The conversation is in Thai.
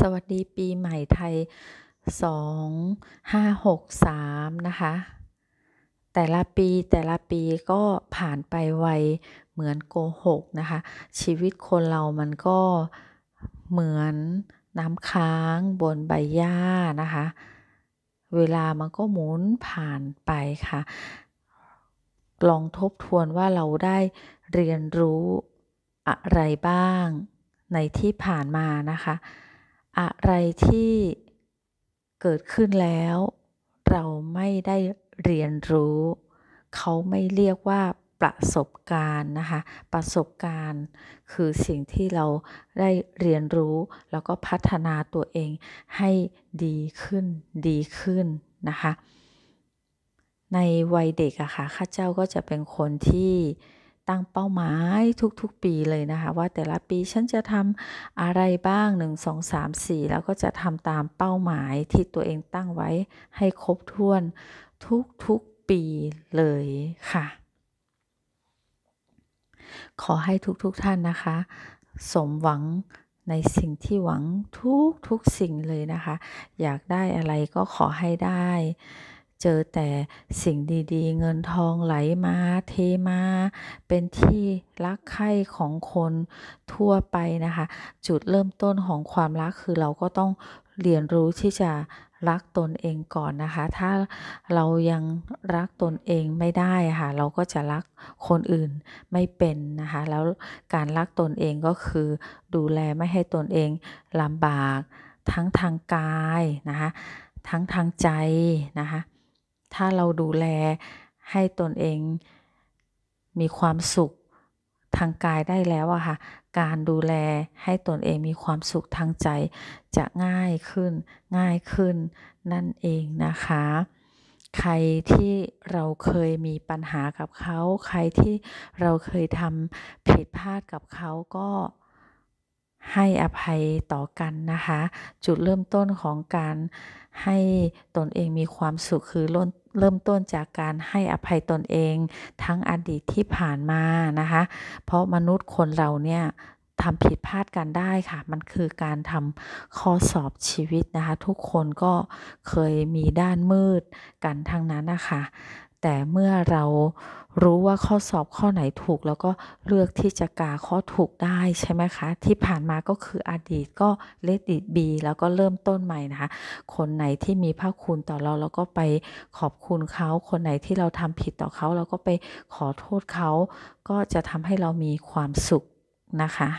สวัสดีปีใหม่ไทย2563นะคะ แต่ละปีแต่ละปีก็ผ่านไปไวเหมือนโกหกนะคะ ชีวิตคนเรามันก็เหมือนน้ำค้างบนใบหญ้านะคะ เวลามันก็หมุนผ่านไปค่ะ ลองทบทวนว่าเราได้เรียนรู้อะไรบ้างในที่ผ่านมานะคะอะไรที่เกิดขึ้นแล้ว เราไม่ได้เรียนรู้ เขาไม่เรียกว่าประสบการณ์นะคะประสบการณ์คือสิ่งที่เราได้เรียนรู้แล้วก็พัฒนาตัวเองให้ดีขึ้นดีขึ้นนะคะในวัยเด็กอะคะ่ะข้าเจ้าก็จะเป็นคนที่ตั้งเป้าหมายทุกๆปีเลยนะคะ ว่าแต่ละปีฉันจะทำอะไรบ้าง 1 2 3 4 แล้วก็จะทำตามเป้าหมายที่ตัวเองตั้งไว้ให้ครบถ้วน ทุกๆปีเลยค่ะ ขอให้ทุกๆท่านนะคะ สมหวังในสิ่งที่หวังทุกๆสิ่งเลยนะคะ อยากได้อะไรก็ขอให้ได้เจอแต่สิ่งดีๆ เงินทองไหลมาเทมา เป็นที่รักใคร่ของคนทั่วไปนะคะ จุดเริ่มต้นของความรักคือเราก็ต้องเรียนรู้ที่จะรักตนเองก่อนนะคะ ถ้าเรายังรักตนเองไม่ได้ค่ะ เราก็จะรักคนอื่นไม่เป็นนะคะ แล้วการรักตนเองก็คือ ดูแลไม่ให้ตนเองลำบาก ทั้งทางกายนะคะ ทั้งทางใจนะคะถ้าเราดูแลให้ตนเองมีความสุขทางกายได้แล้วอะค่ะ การดูแลให้ตนเองมีความสุขทางใจ จะง่ายขึ้น ง่ายขึ้นนั่นเองนะคะ ใครที่เราเคยมีปัญหากับเขา ใครที่เราเคยทำผิดพลาดกับเขาก็ให้อภัยต่อกันนะคะจุดเริ่มต้นของการให้ตนเองมีความสุขคือิ่นเริ่มต้นจากการให้อภัยตนเองทั้งอดีตที่ผ่านมานะคะ เพราะมนุษย์คนเราเนี่ยทำผิดพลาดกันได้ค่ะ มันคือการทำข้อสอบชีวิตนะคะ ทุกคนก็เคยมีด้านมืดกันทั้งนั้นนะคะแต่เมื่อเรารู้ว่าข้อสอบข้อไหนถูก แล้วก็เลือกที่จะกาข้อถูกได้ใช่ไหมคะ ที่ผ่านมาก็คืออดีตก็เลดิตบีแล้วก็เริ่มต้นใหม่นะคะ คนไหนที่มีพระคุณต่อเราเราก็ไปขอบคุณเขาคนไหนที่เราทำผิดต่อเขา เราก็ไปขอโทษเขา ก็จะทำให้เรามีความสุขนะคะ